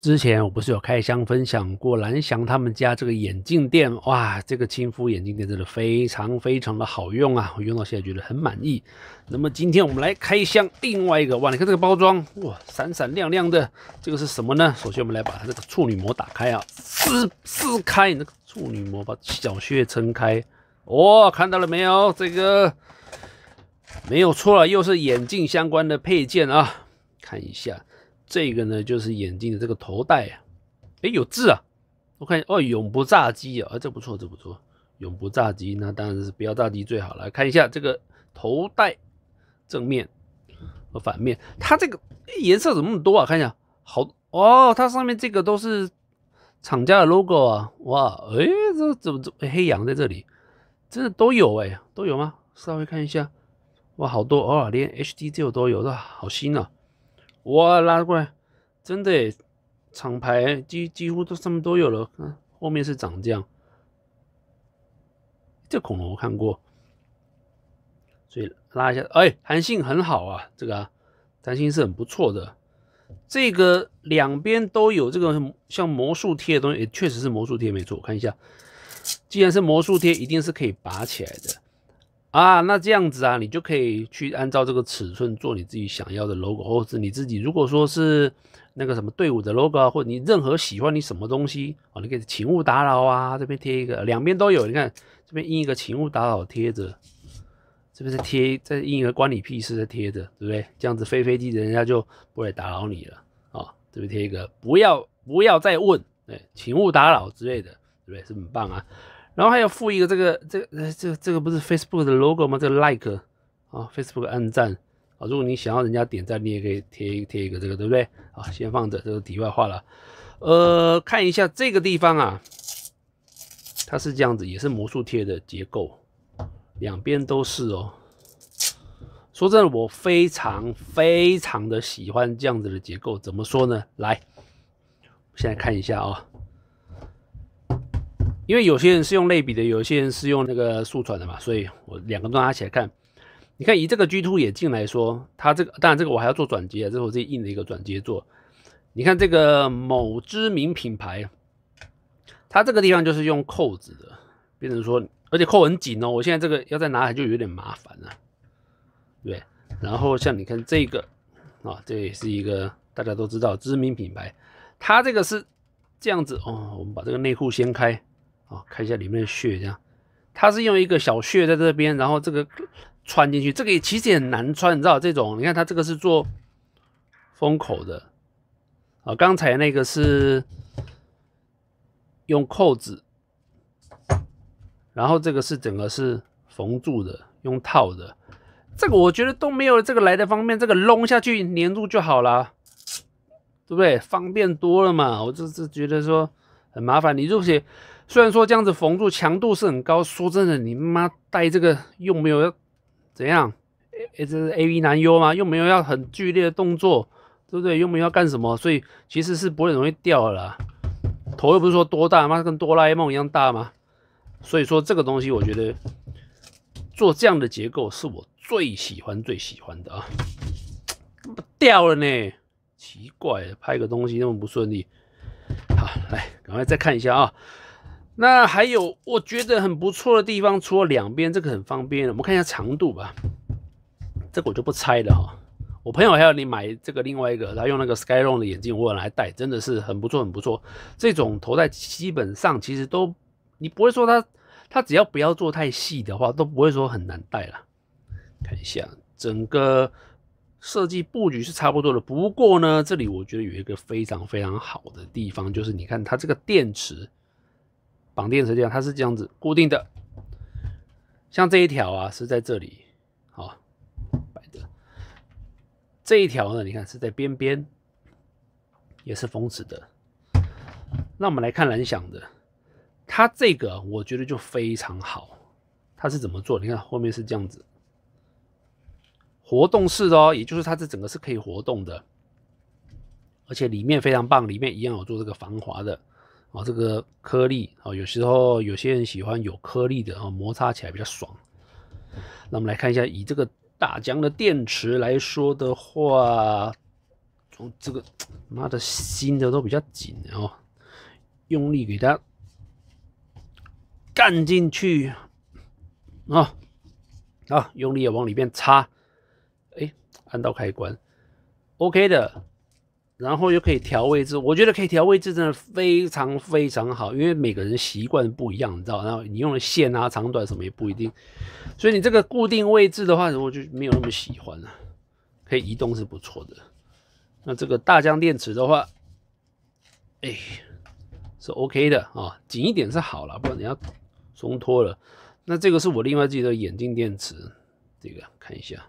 之前我不是有开箱分享过蓝翔他们家这个眼镜店哇，这个亲肤眼镜店真的非常非常的好用啊，我用到现在觉得很满意。那么今天我们来开箱另外一个哇，你看这个包装哇，闪闪亮亮的，这个是什么呢？首先我们来把它这个处女膜打开啊，撕撕开那个处女膜，把小穴撑开。哇，看到了没有？这个没有错了，又是眼镜相关的配件啊，看一下。这个呢，就是眼镜的这个头带啊，哎，有字啊，我看哦，永不炸机啊，这不错，这不错，永不炸机，那当然是不要炸机最好了。看一下这个头带正面和反面，它这个颜色怎么那么多啊？看一下，好哦，它上面这个都是厂家的 logo 啊，哇，哎，这怎么怎黑羊在这里？真的都有哎，都有吗？稍微看一下，哇，好多，偶尔连 HDJ 都有，的，好新啊。哇，拉过来，真的诶，厂牌几几乎都上面都有了。嗯，后面是长这样，这恐龙我看过，所以拉一下，哎，弹性很好啊，这个弹性是很不错的。这个两边都有这个像魔术贴的东西，确实是魔术贴，没错。看一下，既然是魔术贴，一定是可以拔起来的。啊，那这样子啊，你就可以去按照这个尺寸做你自己想要的 logo，或是你自己如果说是那个什么队伍的 logo 或或你任何喜欢你什么东西啊，你可以请勿打扰啊，这边贴一个，两边都有，你看这边印一个请勿打扰贴着，这边是贴在印一个关你屁事的贴着，对不对？这样子飞飞机的人家就不会打扰你了啊，这边贴一个不要不要再问，哎，请勿打扰之类的，对不对？是很棒啊。然后还要附一个这个这呃这这个不是 Facebook 的 logo 吗？这个 like 啊，Facebook 按赞啊。如果你想要人家点赞，你也可以贴一贴一个这个，对不对？啊，先放着，这个题外话了。呃，看一下这个地方啊，它是这样子，也是魔术贴的结构，两边都是哦。说真的，我非常非常的喜欢这样子的结构，怎么说呢？来，现在看一下啊。因为有些人是用类比的，有些人是用那个速传的嘛，所以我两个都拿起来看。你看，以这个 g two 眼镜来说，它这个当然这个我还要做转接这是我己印的一个转接做。你看这个某知名品牌，它这个地方就是用扣子的，变成说，而且扣很紧哦。我现在这个要再拿开就有点麻烦了，对。然后像你看这个啊，这也是一个大家都知道知名品牌，它这个是这样子哦，我们把这个内裤掀开。啊，看一下里面的穴，这样，它是用一个小穴在这边，然后这个穿进去，这个也其实很难穿，你知道这种，你看它这个是做封口的，啊，刚才那个是用扣子，然后这个是整个是缝住的，用套的，这个我觉得都没有这个来的方便，这个弄下去粘住就好了，对不对？方便多了嘛，我就是觉得说很麻烦，你就写。虽然说这样子缝住强度是很高，说真的，你妈戴这个又没有怎样，这是 AV 男优吗？又没有要很剧烈的动作，对不对？又没有要干什么，所以其实是不会容易掉了。头又不是说多大嘛，跟哆啦 A 梦一样大吗？所以说这个东西，我觉得做这样的结构是我最喜欢最喜欢的啊。怎么掉了呢？奇怪，拍个东西那么不顺利。好，来，赶快再看一下啊。那还有我觉得很不错的地方，除了两边这个很方便我们看一下长度吧，这个我就不拆了哈。我朋友还有你买这个另外一个，他用那个 Skyron 的眼镜，我来戴，真的是很不错，很不错。这种头戴基本上其实都你不会说它，它只要不要做太细的话，都不会说很难戴了。看一下整个设计布局是差不多的，不过呢，这里我觉得有一个非常非常好的地方，就是你看它这个电池。绑定成这样，它是这样子固定的，像这一条啊是在这里好摆的，这一条呢，你看是在边边，也是封死的。那我们来看蓝翔的，它这个我觉得就非常好，它是怎么做？你看后面是这样子，活动式的哦，也就是它这整个是可以活动的，而且里面非常棒，里面一样有做这个防滑的。啊，这个颗粒啊，有时候有些人喜欢有颗粒的啊，摩擦起来比较爽。那我们来看一下，以这个大疆的电池来说的话，从这个妈的新的都比较紧哦，用力给它干进去啊啊，用力往里面插，哎，按到开关，OK 的。然后又可以调位置，我觉得可以调位置真的非常非常好，因为每个人习惯不一样，你知道，然后你用的线啊长短什么也不一定，所以你这个固定位置的话，我就没有那么喜欢了。可以移动是不错的。那这个大疆电池的话，哎，是 OK 的啊，紧一点是好了，不然你要松脱了。那这个是我另外自己的眼镜电池，这个看一下。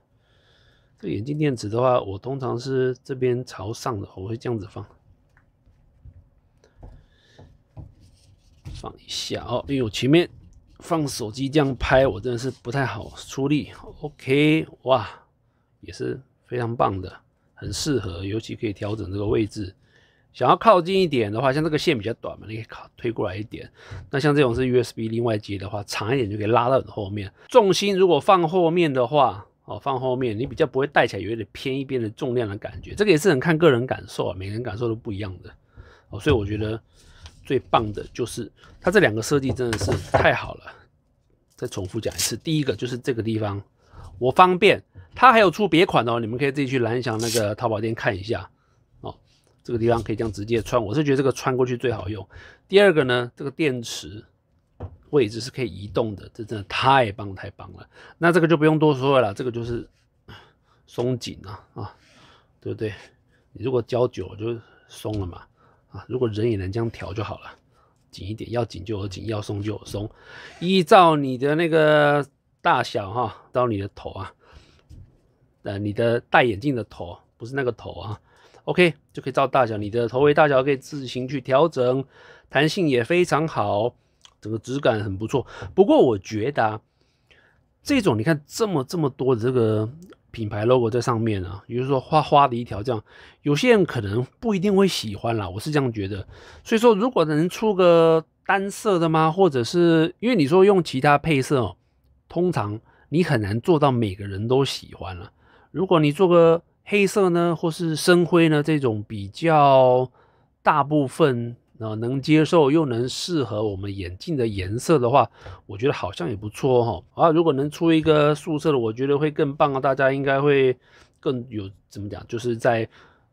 这眼镜电池的话，我通常是这边朝上的，我会这样子放，放一下哦。因为我前面放手机这样拍，我真的是不太好出力。OK，哇，也是非常棒的，很适合，尤其可以调整这个位置。想要靠近一点的话，像这个线比较短嘛，你可以推过来一点。那像这种是 USB 另外接的话，长一点就可以拉到后面。重心如果放后面的话。哦，放后面你比较不会带起来，有一点偏一边的重量的感觉，这个也是很看个人感受啊，每个人感受都不一样的哦，所以我觉得最棒的就是它这两个设计真的是太好了。再重复讲一次，第一个就是这个地方我方便，它还有出别款哦，你们可以自己去蓝翔那个淘宝店看一下哦，这个地方可以这样直接穿，我是觉得这个穿过去最好用。第二个呢，这个电池。位置是可以移动的，这真的太棒太棒了。那这个就不用多说了，这个就是 松紧啊啊，对不对？你如果胶久就松了嘛啊。如果人也能这样调就好了，紧一点要紧就有紧，要松就有松，依照你的那个大小哈，到你的头啊，呃你的戴眼镜的头，不是那个头啊。OK，就可以照大小，你的头围大小可以自行去调整，弹性也非常好。整个质感很不错，不过我觉得啊，这种你看这么这么多的这个品牌 logo 在上面啊，也就是说花花的一条，这样有些人可能不一定会喜欢啦，我是这样觉得。所以说，如果能出个单色的吗？或者是因为你说用其他配色，哦，通常你很难做到每个人都喜欢了。如果你做个黑色呢，或是深灰呢，这种比较大部分。那能接受又能适合我们眼镜的颜色的话，我觉得好像也不错哈。啊，如果能出一个素色的，我觉得会更棒啊！大家应该会更有怎么讲，就是在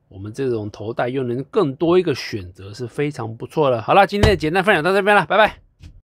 我们这种头戴又能更多一个选择，是非常不错的。好了，今天的简单分享到这边了，拜拜。